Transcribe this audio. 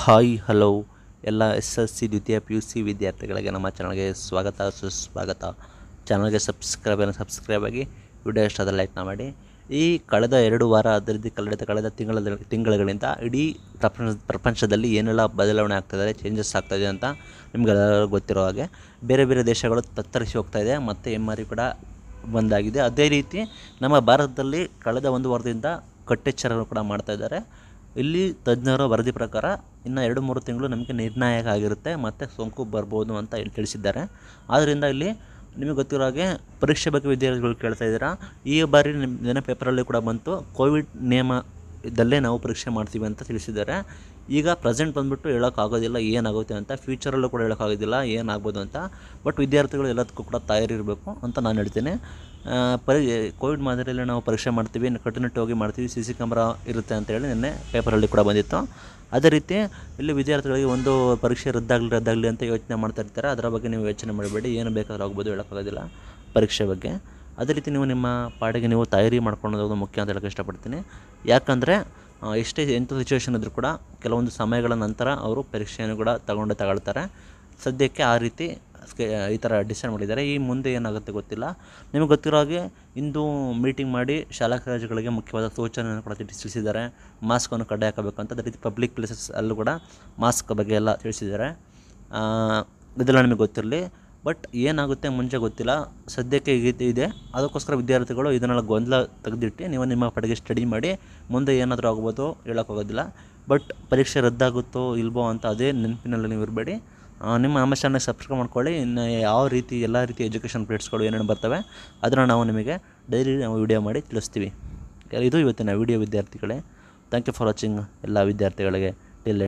hi hello ಎಲ್ಲ S S C ದ್ವಿತೀಯ P U C ವಿದ್ಯಾರ್ಥಿಗಳಿಗೆ ನಮ್ಮ ಚಾನಲ್ಗೆ ಸ್ವಾಗತ ಸುಸ್ವಾಗತ ಚಾನಲ್ಗೆ ಸಬ್ಸ್ಕ್ರೈಬನ್ನು ಸಬ್ಸ್ಕ್ರೈಬ್ ಆಗಿ ವಿಡಿಯೋ ಇಷ್ಟಾದ ಲೈಕ್ನ ಮಾಡಿ ಈ ಕಳೆದ ಎರಡು ವಾರ ಅದರಲ್ಲಿ ಕಳೆದ ಕಳೆದ ತಿಂಗಳ ತಿಂಗಳುಗಳಿಂದ ಇಡೀ ಪ್ರಪಂಚ ಪ್ರಪಂಚದಲ್ಲಿ ಏನೆಲ್ಲ ಬದಲಾವಣೆ ಆಗ್ತಾಯಿದೆ ಚೇಂಜಸ್ ಆಗ್ತಾಯಿದೆ ಅಂತ ನಿಮಗೆಲ್ಲರೂ ಗೊತ್ತಿರೋ ಹಾಗೆ ಬೇರೆ ಬೇರೆ ದೇಶಗಳು ತತ್ತರಿಸಿ ಹೋಗ್ತಾಯಿದೆ ಮತ್ತು ಆರ್ ಕೂಡ ಬಂದಾಗಿದೆ ಅದೇ ರೀತಿ ನಮ್ಮ ಭಾರತದಲ್ಲಿ ಕಳೆದ ಒಂದು ವಾರದಿಂದ ಕಟ್ಟೆಚ್ಚರ ಕೂಡ ಮಾಡ್ತಾಯಿದ್ದಾರೆ ಇಲ್ಲಿ ತಜ್ಞರ ವರದಿ ಪ್ರಕಾರ ಇನ್ನು ಎರಡು ಮೂರು ತಿಂಗಳು ನಮಗೆ ನಿರ್ಣಾಯಕ ಆಗಿರುತ್ತೆ ಮತ್ತು ಸೋಂಕು ಬರ್ಬೋದು ಅಂತ ತಿಳಿಸಿದ್ದಾರೆ ಆದ್ದರಿಂದ ಇಲ್ಲಿ ನಿಮಗೆ ಗೊತ್ತಿರೋ ಹಾಗೆ ಪರೀಕ್ಷೆ ಬಗ್ಗೆ ವಿದ್ಯಾರ್ಥಿಗಳು ಕೇಳ್ತಾ ಇದ್ದೀರಾ ಈ ಬಾರಿ ನಿಮ್ಮ ಪೇಪರಲ್ಲಿ ಕೂಡ ಬಂತು ಕೋವಿಡ್ ನಿಯಮ ಇದ್ದಲ್ಲೇ ನಾವು ಪರೀಕ್ಷೆ ಮಾಡ್ತೀವಿ ಅಂತ ತಿಳಿಸಿದ್ದಾರೆ ಈಗ ಪ್ರೆಸೆಂಟ್ ಬಂದುಬಿಟ್ಟು ಹೇಳೋಕ್ಕಾಗೋದಿಲ್ಲ ಏನಾಗುತ್ತೆ ಅಂತ ಫ್ಯೂಚರಲ್ಲೂ ಕೂಡ ಹೇಳೋಕ್ಕಾಗೋದಿಲ್ಲ ಏನಾಗ್ಬೋದು ಅಂತ ಬಟ್ ವಿದ್ಯಾರ್ಥಿಗಳು ಎಲ್ಲದಕ್ಕೂ ಕೂಡ ತಯಾರಿರಬೇಕು ಅಂತ ನಾನು ಹೇಳ್ತೀನಿ ಪರಿ ಕೋವಿಡ್ ಮಾದರಿಯಲ್ಲಿ ನಾವು ಪರೀಕ್ಷೆ ಮಾಡ್ತೀವಿ ಕಟ್ಟುನಿಟ್ಟು ಹೋಗಿ ಮಾಡ್ತೀವಿ ಸಿ ಸಿ ಕ್ಯಾಮ್ರಾ ಇರುತ್ತೆ ಅಂತೇಳಿ ನಿನ್ನೆ ಪೇಪರಲ್ಲಿ ಕೂಡ ಬಂದಿತ್ತು ಅದೇ ರೀತಿ ಇಲ್ಲಿ ವಿದ್ಯಾರ್ಥಿಗಳಿಗೆ ಒಂದು ಪರೀಕ್ಷೆ ರದ್ದಾಗಲಿ ರದ್ದಾಗಲಿ ಅಂತ ಯೋಚನೆ ಮಾಡ್ತಾ ಇರ್ತಾರೆ ಅದರ ಬಗ್ಗೆ ನೀವು ಯೋಚನೆ ಮಾಡಬೇಡಿ ಏನು ಬೇಕಾದ್ರೂ ಆಗ್ಬೋದು ಹೇಳೋಕ್ಕಾಗೋದಿಲ್ಲ ಪರೀಕ್ಷೆ ಬಗ್ಗೆ ಅದೇ ರೀತಿ ನೀವು ನಿಮ್ಮ ಪಾಡಿಗೆ ನೀವು ತಯಾರಿ ಮಾಡ್ಕೊಂಡು ಹೋಗೋದು ಮುಖ್ಯ ಅಂತ ಹೇಳೋಕ್ಕೆ ಇಷ್ಟಪಡ್ತೀನಿ ಯಾಕಂದರೆ ಎಷ್ಟೇ ಎಂಥ ಸಿಚುವೇಶನ್ ಇದ್ದರೂ ಕೂಡ ಕೆಲವೊಂದು ಸಮಯಗಳ ನಂತರ ಅವರು ಪರೀಕ್ಷೆಯನ್ನು ಕೂಡ ತಗೊಂಡು ತಗೊಳ್ತಾರೆ ಸದ್ಯಕ್ಕೆ ಆ ರೀತಿ ಈ ಥರ ಡಿಸೈಡ್ ಮಾಡಿದ್ದಾರೆ ಈ ಮುಂದೆ ಏನಾಗುತ್ತೆ ಗೊತ್ತಿಲ್ಲ ನಿಮಗೆ ಗೊತ್ತಿರೋ ಹಾಗೆ ಇಂದು ಮೀಟಿಂಗ್ ಮಾಡಿ ಶಾಲಾ ಕಾಲೇಜುಗಳಿಗೆ ಮುಖ್ಯವಾದ ಸೂಚನೆಯನ್ನು ಕೂಡ ತಿಳಿಸಿದ್ದಾರೆ ಮಾಸ್ಕನ್ನು ಕಡ್ಡಾಯ ಹಾಕಬೇಕು ಅಂತ ಅದೇ ರೀತಿ ಪಬ್ಲಿಕ್ ಪ್ಲೇಸಸ್ ಅಲ್ಲೂ ಕೂಡ ಮಾಸ್ಕ್ ಬಗ್ಗೆ ಎಲ್ಲ ತಿಳಿಸಿದ್ದಾರೆ ಇದೆಲ್ಲ ನಿಮಗೆ ಗೊತ್ತಿರಲಿ ಬಟ್ ಏನಾಗುತ್ತೆ ಮುಂಚೆ ಗೊತ್ತಿಲ್ಲ ಸದ್ಯಕ್ಕೆ ರೀತಿ ಇದೆ ಅದಕ್ಕೋಸ್ಕರ ವಿದ್ಯಾರ್ಥಿಗಳು ಇದನ್ನೆಲ್ಲ ಗೊಂದಲ ತೆಗೆದಿಟ್ಟು ನೀವು ನಿಮ್ಮ ಪಡೆಗೆ ಸ್ಟಡಿ ಮಾಡಿ ಮುಂದೆ ಏನಾದರೂ ಆಗ್ಬೋದು ಹೇಳೋಕ್ಕಾಗೋದಿಲ್ಲ ಬಟ್ ಪರೀಕ್ಷೆ ರದ್ದಾಗುತ್ತೋ ಇಲ್ವೋ ಅಂತ ಅದೇ ನೆನಪಿನಲ್ಲಿ ನೀವು ಇರಬೇಡಿ ನಿಮ್ಮ ನಮ್ಮ ಚಾನಲ್ ಸಬ್ಸ್ಕ್ರೈಬ್ ಮಾಡ್ಕೊಳ್ಳಿ ಇನ್ನು ಯಾವ ರೀತಿ ಎಲ್ಲ ರೀತಿ ಎಜುಕೇಷನ್ ಪ್ಲೇಟ್ಸ್ಗಳು ಏನೇನು ಬರ್ತವೆ ಅದನ್ನು ನಾವು ನಿಮಗೆ ಡೈಲಿ ನಾವು ವಿಡಿಯೋ ಮಾಡಿ ತಿಳಿಸ್ತೀವಿ ಇದು ಇವತ್ತಿನ ವಿಡಿಯೋ ವಿದ್ಯಾರ್ಥಿಗಳೇ ಥ್ಯಾಂಕ್ ಯು ಫಾರ್ ವಾಚಿಂಗ್ ಎಲ್ಲ ವಿದ್ಯಾರ್ಥಿಗಳಿಗೆ ಟಿಲ್